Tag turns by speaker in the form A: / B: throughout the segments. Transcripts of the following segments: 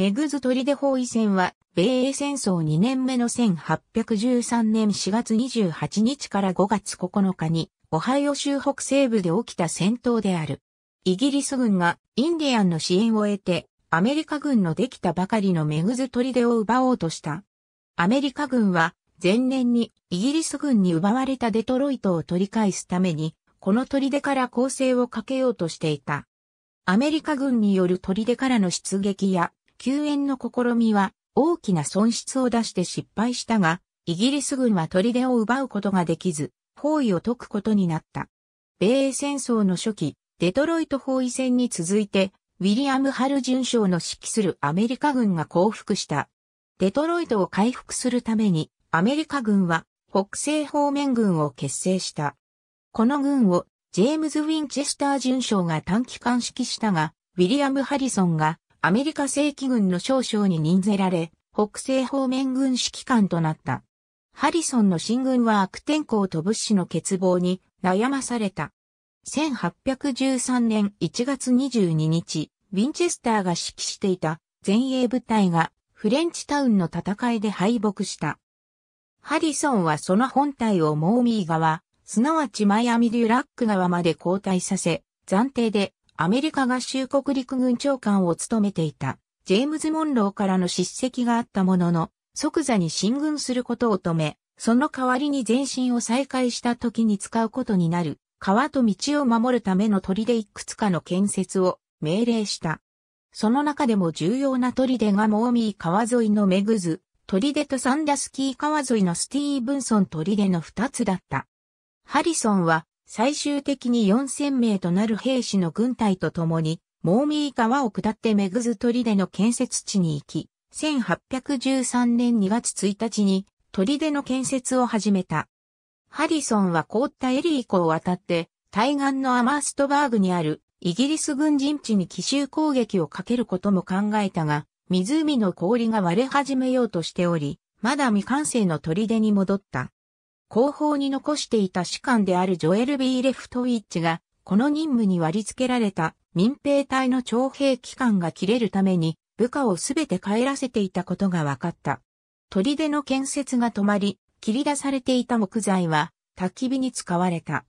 A: メグズ砦包囲戦は、米英戦争2年目の1813年4月28日から5月9日に、オハイオ州北西部で起きた戦闘である。イギリス軍がインディアンの支援を得て、アメリカ軍のできたばかりのメグズ砦を奪おうとした。アメリカ軍は前年にイギリス軍に奪われたデトロイトを取り返すために、この砦から攻勢をかけようとしていた。アメリカ軍による砦からの出撃や救援の試みは大きな損失を出して失敗したが、イギリス軍は砦を奪うことができず、包囲を解くことになった。米英戦争の初期、デトロイト包囲戦に続いて、ウィリアム・ハル巡将の指揮するアメリカ軍が降伏した。デトロイトを回復するために、アメリカ軍は北西方面軍を結成した。この軍をジェームズ・ウィンチェスター巡将が短期間指揮したが、ウィリアム・ハリソンがアメリカ正規軍の少将に任ぜられ、北西方面軍指揮官となった。ハリソンの進軍は悪天候と物資の欠乏に悩まされた。1813年1月22日、ウィンチェスターが指揮していた前衛部隊がフレンチタウンの戦いで敗北した。ハリソンはその本体をモーミー川、すなわちマイアミ・デュラック川まで後退させ、暫定でアメリカ合衆国陸軍長官を務めていた、ジェームズ・モンローからの叱責があったものの、即座に進軍することを止め、その代わりに前進を再開した時に使うことになる、川と道を守るための砦いくつかの建設を命令した。その中でも重要な砦がモーミー川沿いのメグズ、砦とサンダスキー川沿いのスティーブンソン砦の二つだった。ハリソンは最終的に4000名となる兵士の軍隊と共に、モーミー川を下ってメグズ砦の建設地に行き、1813年2月1日に砦の建設を始めた。ハリソンは凍ったエリー湖を渡って、対岸のアマーストバーグにあるイギリス軍陣地に奇襲攻撃をかけることも考えたが、湖の氷が割れ始めようとしており、まだ未完成の砦に戻った。後方に残していた士官であるジョエル・ビー・レフトウィッチが、この任務に割り付けられた民兵隊の徴兵期間が切れるために、部下をすべて帰らせていたことが分かった。砦の建設が止まり、切り出されていた木材は、焚き火に使われた。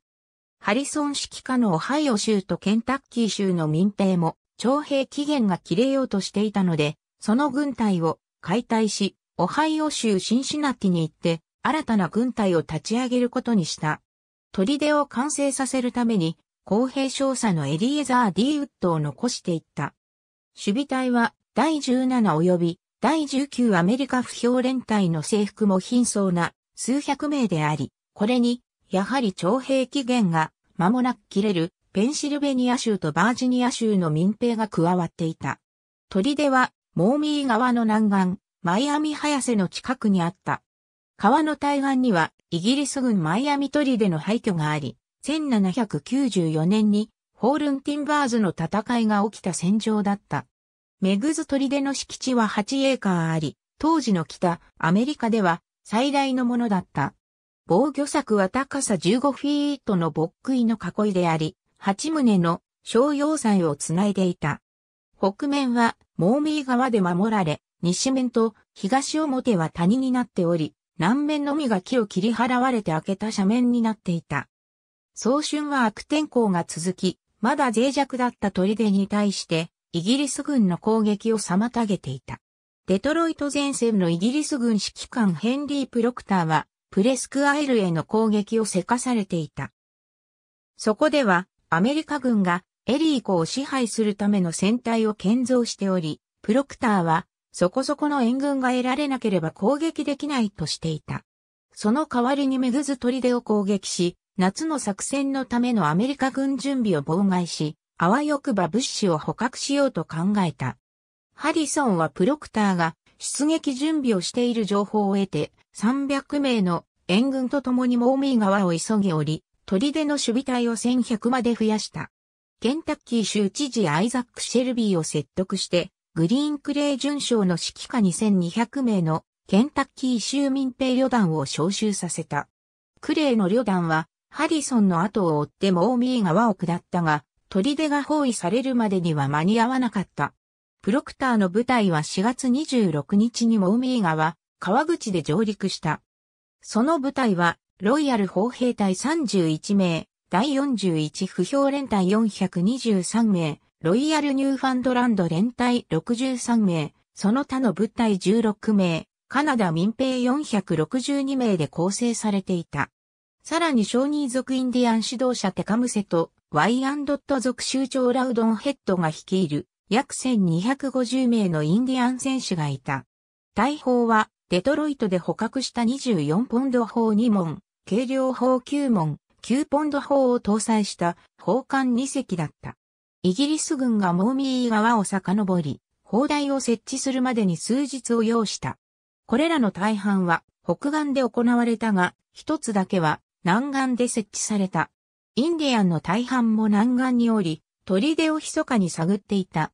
A: ハリソン指揮下のオハイオ州とケンタッキー州の民兵も、徴兵期限が切れようとしていたので、その軍隊を解体し、オハイオ州シンシナティに行って、新たな軍隊を立ち上げることにした。砦を完成させるために、公平少佐のエリエザー・ディウッドを残していった。守備隊は第17及び第19アメリカ不評連隊の制服も貧相な数百名であり、これに、やはり徴兵期限が間もなく切れるペンシルベニア州とバージニア州の民兵が加わっていた。砦は、モーミー川の南岸、マイアミ早瀬の近くにあった。川の対岸にはイギリス軍マイアミ砦の廃墟があり、1794年にホールンティンバーズの戦いが起きた戦場だった。メグズ砦の敷地は8エーカーあり、当時の北アメリカでは最大のものだった。防御柵は高さ15フィートの牧イの囲いであり、8棟の商用祭をつないでいた。北面はモーミー川で守られ、西面と東表は谷になっており、南面のみが木を切り払われて開けた斜面になっていた。早春は悪天候が続き、まだ脆弱だった砦に対して、イギリス軍の攻撃を妨げていた。デトロイト前線のイギリス軍指揮官ヘンリー・プロクターは、プレスクアイルへの攻撃をせかされていた。そこでは、アメリカ軍がエリー湖を支配するための船隊を建造しており、プロクターはそこそこの援軍が得られなければ攻撃できないとしていた。その代わりにメグズ砦を攻撃し、夏の作戦のためのアメリカ軍準備を妨害し、あわよくば物資を捕獲しようと考えた。ハリソンはプロクターが出撃準備をしている情報を得て、300名の援軍と共にモーミー川を急ぎ降り、砦の守備隊を1100まで増やした。ケンタッキー州知事アイザック・シェルビーを説得して、グリーンクレイ巡将の指揮下2200名のケンタッキー州民兵旅団を招集させた。クレイの旅団はハリソンの後を追ってモーミー川を下ったが、砦が包囲されるまでには間に合わなかった。プロクターの部隊は4月26日にモーミー川、川口で上陸した。その部隊は、ロイヤル砲兵隊31名、第41不評連隊423名、ロイヤルニューファンドランド連隊63名、その他の部隊16名、カナダ民兵462名で構成されていた。さらに小人族インディアン指導者テカムセとワイアンドット族州長ラウドンヘッドが率いる約1250名のインディアン選手がいた。大砲はデトロイトで捕獲した24ポンド砲2門、軽量砲9門、9ポンド砲を搭載した砲艦2隻だった。イギリス軍がモーミー川を遡り、砲台を設置するまでに数日を要した。これらの大半は北岸で行われたが、一つだけは南岸で設置された。インディアンの大半も南岸におり、砦を密かに探っていた。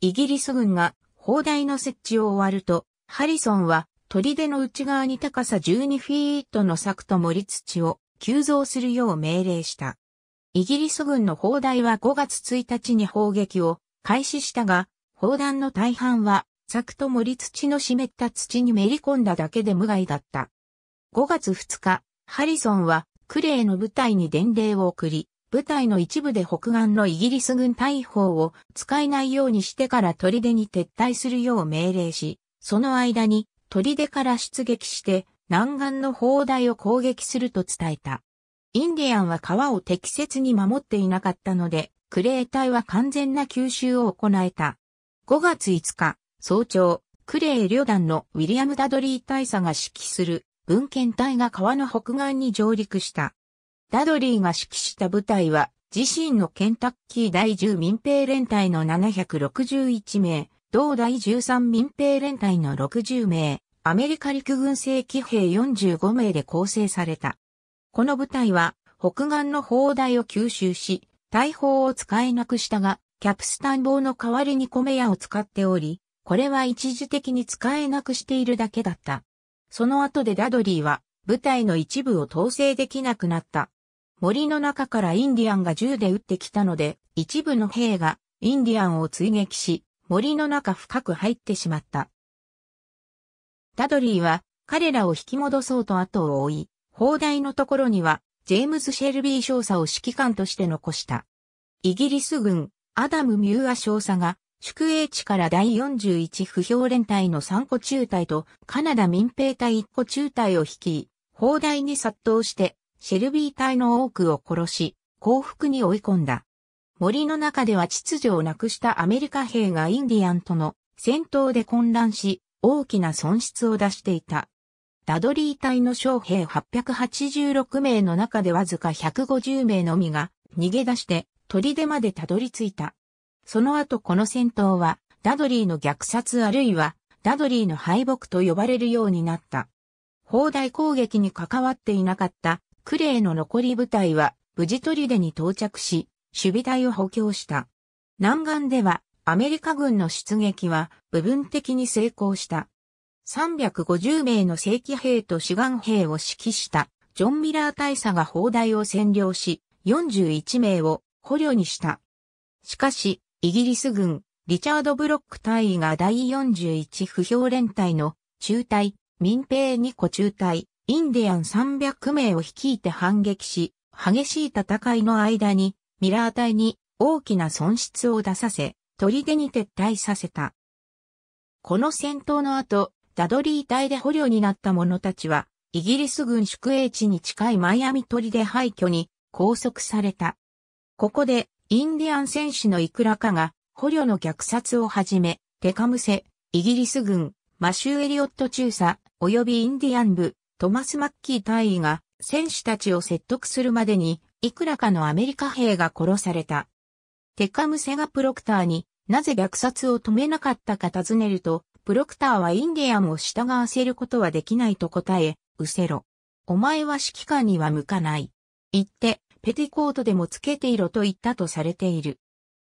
A: イギリス軍が砲台の設置を終わると、ハリソンは砦の内側に高さ12フィートの柵と盛り土を急増するよう命令した。イギリス軍の砲台は5月1日に砲撃を開始したが、砲弾の大半は、柵クと森土の湿った土にめり込んだだけで無害だった。5月2日、ハリソンはクレーの部隊に伝令を送り、部隊の一部で北岸のイギリス軍大砲を使えないようにしてから砦に撤退するよう命令し、その間に砦から出撃して南岸の砲台を攻撃すると伝えた。インディアンは川を適切に守っていなかったので、クレー隊は完全な吸収を行えた。5月5日、早朝、クレー旅団のウィリアム・ダドリー大佐が指揮する文献隊が川の北岸に上陸した。ダドリーが指揮した部隊は、自身のケンタッキー第10民兵連隊の761名、同第13民兵連隊の60名、アメリカ陸軍正規兵45名で構成された。この部隊は北岸の砲台を吸収し、大砲を使えなくしたが、キャプスタン砲の代わりに米屋を使っており、これは一時的に使えなくしているだけだった。その後でダドリーは部隊の一部を統制できなくなった。森の中からインディアンが銃で撃ってきたので、一部の兵がインディアンを追撃し、森の中深く入ってしまった。ダドリーは彼らを引き戻そうと後を追い、砲台のところには、ジェームズ・シェルビー少佐を指揮官として残した。イギリス軍、アダム・ミューア少佐が、宿営地から第41不評連隊の3個中隊と、カナダ民兵隊1個中隊を率い、砲台に殺到して、シェルビー隊の多くを殺し、降伏に追い込んだ。森の中では秩序をなくしたアメリカ兵がインディアンとの戦闘で混乱し、大きな損失を出していた。ダドリー隊の将兵886名の中でわずか150名のみが逃げ出して砦までたどり着いた。その後この戦闘はダドリーの虐殺あるいはダドリーの敗北と呼ばれるようになった。砲台攻撃に関わっていなかったクレイの残り部隊は無事砦に到着し、守備隊を補強した。南岸ではアメリカ軍の出撃は部分的に成功した。350名の正規兵と志願兵を指揮したジョン・ミラー大佐が砲台を占領し、41名を捕虜にした。しかし、イギリス軍、リチャード・ブロック大尉が第41不評連隊の中隊、民兵2個中隊、インディアン300名を率いて反撃し、激しい戦いの間に、ミラー隊に大きな損失を出させ、砦に撤退させた。この戦闘の後、ダドリー隊で捕虜になった者たちは、イギリス軍宿営地に近いマイアミ鳥で廃墟に拘束された。ここで、インディアン戦士のいくらかが、捕虜の虐殺をはじめ、テカムセ、イギリス軍、マシュー・エリオット中佐、及びインディアン部、トマス・マッキー隊員が、戦士たちを説得するまでに、いくらかのアメリカ兵が殺された。テカムセがプロクターになぜ虐殺を止めなかったか尋ねると、プロクターはインディアムを従わせることはできないと答え、うせろ。お前は指揮官には向かない。言って、ペティコートでもつけていろと言ったとされている。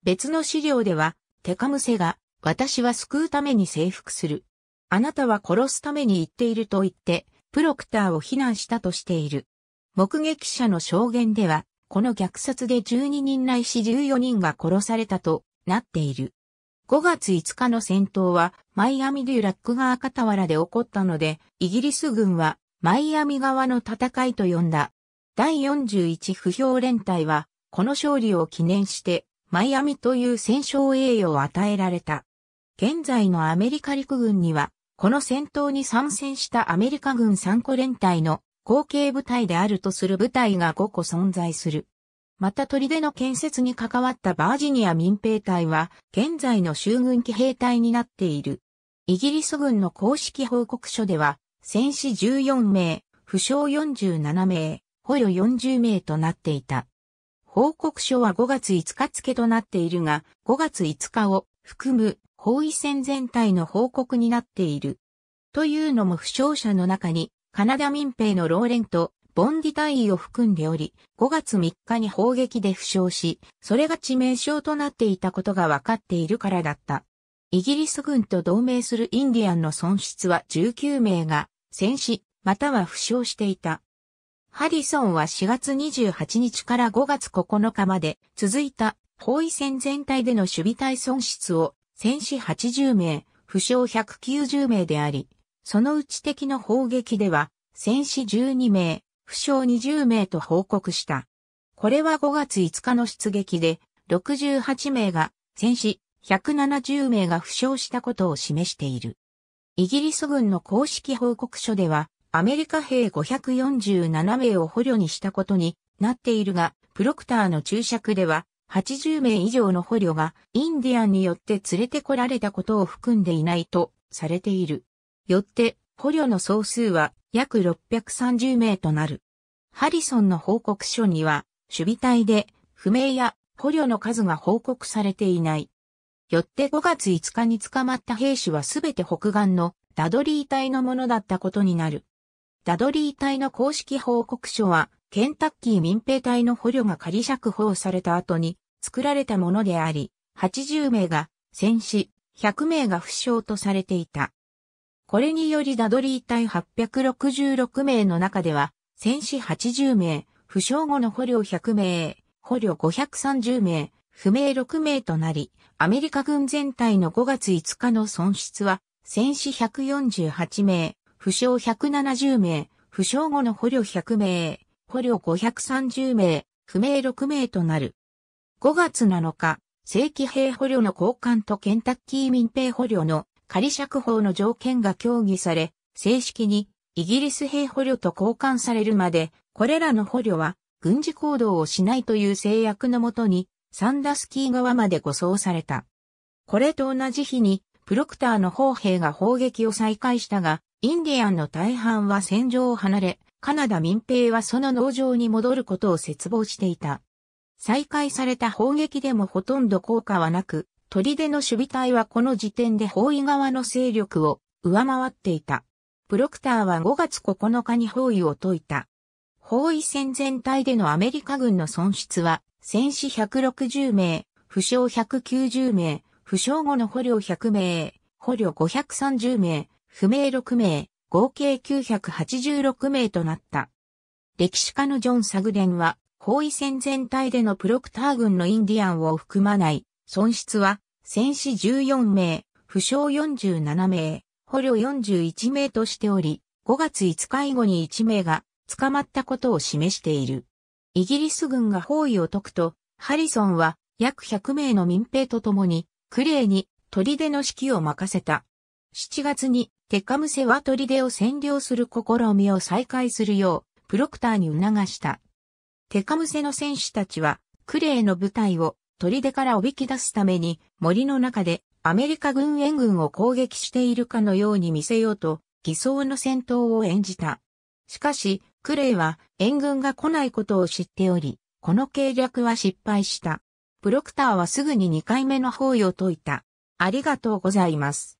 A: 別の資料では、テカムセが、私は救うために征服する。あなたは殺すために言っていると言って、プロクターを非難したとしている。目撃者の証言では、この虐殺で12人ないし14人が殺されたとなっている。5月5日の戦闘はマイアミデュラック川傍らで起こったので、イギリス軍はマイアミ側の戦いと呼んだ。第41不評連隊は、この勝利を記念して、マイアミという戦勝栄誉を与えられた。現在のアメリカ陸軍には、この戦闘に参戦したアメリカ軍3個連隊の後継部隊であるとする部隊が5個存在する。また砦の建設に関わったバージニア民兵隊は、現在の州軍騎兵隊になっている。イギリス軍の公式報告書では、戦死14名、負傷47名、捕虜40名となっていた。報告書は5月5日付となっているが、5月5日を含む包囲戦全体の報告になっている。というのも負傷者の中に、カナダ民兵のローレント、ボンディ隊位を含んでおり、5月3日に砲撃で負傷し、それが致命傷となっていたことが分かっているからだった。イギリス軍と同盟するインディアンの損失は19名が戦死、または負傷していた。ハリソンは4月28日から5月9日まで続いた包囲戦全体での守備隊損失を戦死80名、負傷190名であり、そのうち敵の砲撃では戦死12名、負傷20名と報告した。これは5月5日の出撃で、68名が戦死、170名が負傷したことを示している。イギリス軍の公式報告書では、アメリカ兵547名を捕虜にしたことになっているが、プロクターの注釈では、80名以上の捕虜がインディアンによって連れてこられたことを含んでいないとされている。よって、捕虜の総数は約630名となる。ハリソンの報告書には、守備隊で不明や捕虜の数が報告されていない。よって5月5日に捕まった兵士はすべて北岸のダドリー隊のものだったことになる。ダドリー隊の公式報告書は、ケンタッキー民兵隊の捕虜が仮釈放された後に作られたものであり、80名が戦死、100名が負傷とされていた。これによりダドリー隊866名の中では、戦死80名、負傷後の捕虜100名、捕虜530名、不明6名となり、アメリカ軍全体の5月5日の損失は、戦死148名、負傷170名、負傷後の捕虜100名、捕虜530名、不明6名となる。5月7日、正規兵捕虜の交換とケンタッキー民兵捕虜の仮釈放の条件が協議され、正式にイギリス兵捕虜と交換されるまで、これらの捕虜は軍事行動をしないという制約のもとに、サンダスキー側まで護送された。これと同じ日に、プロクターの砲兵が砲撃を再開したが、インディアンの大半は戦場を離れ、カナダ民兵はその農場に戻ることを絶望していた。再開された砲撃でもほとんど効果はなく、砦の守備隊はこの時点で包囲側の勢力を上回っていた。プロクターは5月9日に包囲を解いた。包囲戦全体でのアメリカ軍の損失は、戦死160名、負傷190名、負傷後の捕虜100名、捕虜530名、不明6名、合計986名となった。歴史家のジョン・サグデンは、包囲戦全体でのプロクター軍のインディアンを含まない損失は、戦死14名、負傷47名、捕虜41名としており、5月5日以後に1名が捕まったことを示している。イギリス軍が包囲を解くと、ハリソンは約100名の民兵と共に、クレーに砦の指揮を任せた。7月にテカムセは砦を占領する試みを再開するよう、プロクターに促した。テカムセの戦士たちは、クレーの部隊を砦からおびき出すために森の中でアメリカ軍援軍を攻撃しているかのように見せようと偽装の戦闘を演じた。しかし、クレイは援軍が来ないことを知っており、この計略は失敗した。プロクターはすぐに2回目の包囲を解いた。ありがとうございます。